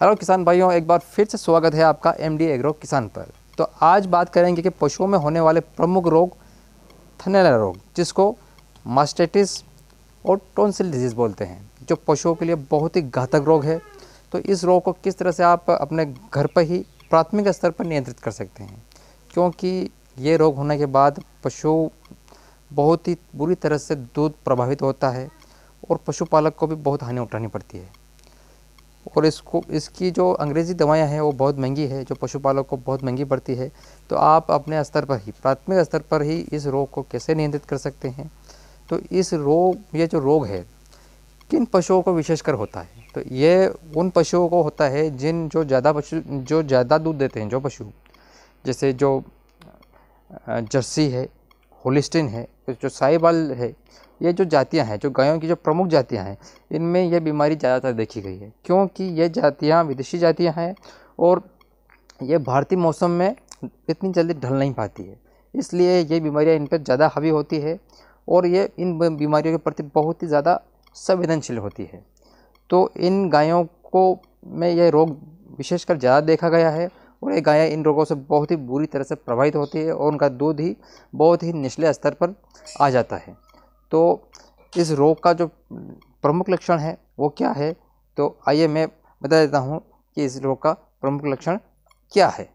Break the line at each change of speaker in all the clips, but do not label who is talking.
hello किसान भाइयों एक बार फिर से स्वागत है आपका एम डी एग्रो किसान पर तो आज बात करेंगे कि पशुओं में होने वाले प्रमुख रोग थनेला रोग जिसको मास्टेटिस और टोन्सिल डिजीज़ बोलते हैं जो पशुओं के लिए बहुत ही घातक रोग है तो इस रोग को किस तरह से आप अपने घर पर ही प्राथमिक स्तर पर नियंत्रित कर सकते हैं क्योंकि ये रोग होने के बाद पशु बहुत ही बुरी तरह से दूध प्रभावित होता है और पशुपालक को भी बहुत हानि उठानी पड़ती है और इसको इसकी जो अंग्रेज़ी दवाएं हैं वो बहुत महंगी है जो पशुपालक को बहुत महंगी पड़ती है तो आप अपने स्तर पर ही प्राथमिक स्तर पर ही इस रोग को कैसे नियंत्रित कर सकते हैं तो इस रोग ये जो रोग है किन पशुओं को विशेषकर होता है तो ये उन पशुओं को होता है जिन जो ज़्यादा पशु जो ज़्यादा दूध देते हैं जो पशु जैसे जो जर्सी है होलिस्टिन है जो साईबाल है ये जो जातियाँ हैं जो गायों की जो प्रमुख जातियाँ हैं इनमें यह बीमारी ज़्यादातर देखी गई है क्योंकि ये जातियाँ विदेशी जातियाँ हैं और ये भारतीय मौसम में इतनी जल्दी ढल नहीं पाती है इसलिए ये बीमारियाँ इन पर ज़्यादा हावी होती है और ये इन बीमारियों के प्रति बहुत ही ज़्यादा संवेदनशील होती है तो इन गायों को में यह रोग विशेषकर ज़्यादा देखा गया है और ये गायें इन रोगों से बहुत ही बुरी तरह से प्रभावित होती है और उनका दूध ही बहुत ही निचले स्तर पर आ जाता है तो इस रोग का जो प्रमुख लक्षण है वो क्या है तो आइए मैं बता देता हूँ कि इस रोग का प्रमुख लक्षण क्या है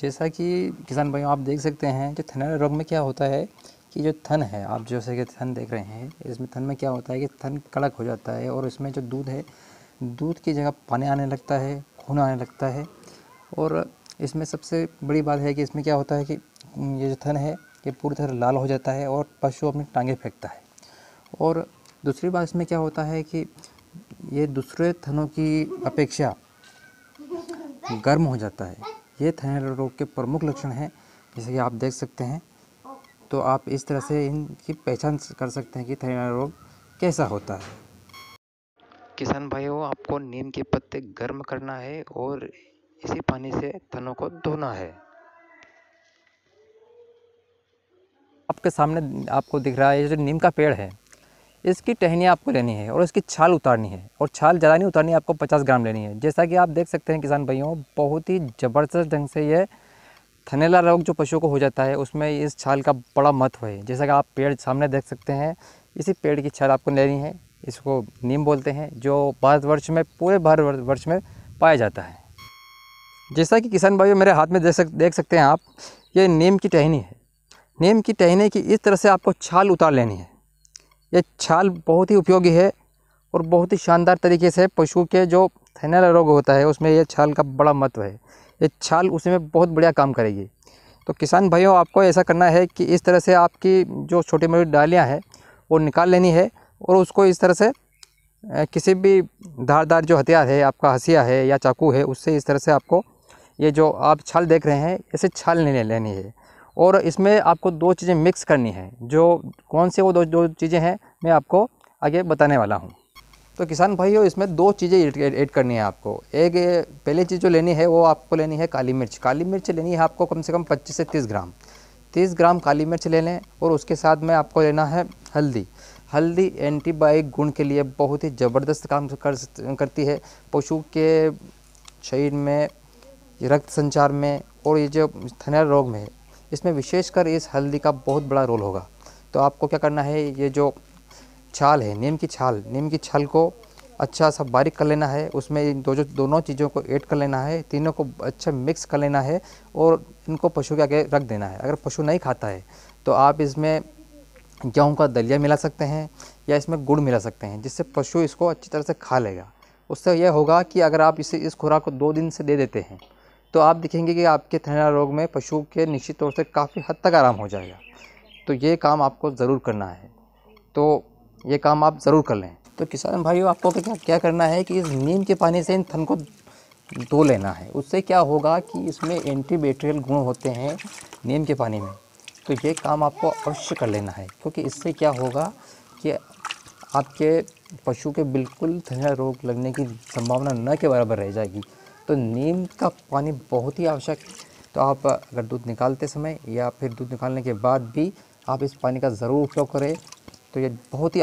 जैसा कि किसान भाइयों आप देख सकते हैं कि थनैला रोग में क्या होता है कि जो थन है आप जैसे कि थन देख रहे हैं इसमें थन में क्या होता है कि थन कड़क हो जाता है और इसमें जो दूध है दूध की जगह पानी आने लगता है खून आने लगता है और इसमें सबसे बड़ी बात है कि इसमें क्या होता है कि ये जो थन है ये पूरी तरह लाल हो जाता है और पशु अपनी टांगे फेंकता है और दूसरी बात इसमें क्या होता है कि ये दूसरे थनों की अपेक्षा गर्म हो जाता है ये थायराइड रोग के प्रमुख लक्षण हैं जैसे कि आप देख सकते हैं तो आप इस तरह से इनकी पहचान कर सकते हैं कि थायराइड रोग कैसा होता है किसान भाइयों आपको नीम के पत्ते गर्म करना है और इसी पानी से थनों को धोना है आपके सामने आपको दिख रहा है ये जो नीम का पेड़ है इसकी टहनी आपको लेनी है और इसकी छाल उतारनी है और छाल ज़्यादा नहीं उतारनी है आपको पचास ग्राम लेनी है जैसा कि आप देख सकते हैं किसान भाइयों बहुत ही ज़बरदस्त ढंग से ये थनेला रोग जो पशुओं को हो जाता है उसमें इस छाल का बड़ा महत्व है जैसा कि आप पेड़ सामने देख सकते हैं इसी पेड़ की छाल आपको लेनी है इसको नीम बोलते हैं जो भारतवर्ष में पूरे भारतवर्ष में पाया जाता है जैसा कि किसान भाइयों मेरे हाथ में देख सक देख सकते हैं आप ये नीम की टहनी है नीम की टहनी की इस तरह से आपको छाल उतार लेनी है ये छाल बहुत ही उपयोगी है और बहुत ही शानदार तरीके से पशु के जो थैनल रोग होता है उसमें यह छाल का बड़ा महत्व है ये छाल उसमें बहुत बढ़िया काम करेगी तो किसान भाइयों आपको ऐसा करना है कि इस तरह से आपकी जो छोटी मोटी डालियाँ हैं वो निकाल लेनी है और उसको इस तरह से किसी भी धारदार जो हथियार है आपका हसिया है या चाकू है उससे इस तरह से आपको ये जो आप छाल देख रहे हैं ऐसे छाल नहीं लेनी है और इसमें आपको दो चीज़ें मिक्स करनी है जो कौन से वो दो दो चीज़ें हैं मैं आपको आगे बताने वाला हूँ तो किसान भाइयों इसमें दो चीज़ें ऐड करनी है आपको एक पहली चीज़ जो लेनी है वो आपको लेनी है काली मिर्च काली मिर्च लेनी है आपको कम से कम 25 से 30 ग्राम 30 ग्राम काली मिर्च ले लें और उसके साथ में आपको लेना है हल्दी हल्दी एंटीबायोटिक गुण के लिए बहुत ही ज़बरदस्त काम कर करती है पशु के शरीर में रक्त संचार में और ये जो थनैल रोग में इसमें विशेषकर इस हल्दी का बहुत बड़ा रोल होगा तो आपको क्या करना है ये जो छाल है नीम की छाल नीम की छाल को अच्छा सा बारीक कर लेना है उसमें इन दो जो दोनों चीज़ों को ऐड कर लेना है तीनों को अच्छा मिक्स कर लेना है और इनको पशु के आगे रख देना है अगर पशु नहीं खाता है तो आप इसमें गेहूँ का दलिया मिला सकते हैं या इसमें गुड़ मिला सकते हैं जिससे पशु इसको अच्छी तरह से खा लेगा उससे यह होगा कि अगर आप इसे इस खुराक को दो दिन से दे देते हैं तो आप देखेंगे कि आपके थैना रोग में पशु के निश्चित तौर से काफ़ी हद तक आराम हो जाएगा तो ये काम आपको ज़रूर करना है तो ये काम आप ज़रूर कर लें तो किसान भाइयों आपको क्या क्या करना है कि इस नीम के पानी से इन थन को धो लेना है उससे क्या होगा कि इसमें एंटीबैक्टीरियल गुण होते हैं नीम के पानी में तो ये काम आपको अवश्य कर लेना है क्योंकि इससे क्या होगा कि आपके पशु के बिल्कुल थनैला रोग लगने की संभावना न के बराबर रह जाएगी तो नीम का पानी बहुत ही आवश्यक है तो आप अगर दूध निकालते समय या फिर दूध निकालने के बाद भी आप इस पानी का ज़रूर उपयोग करें तो ये बहुत ही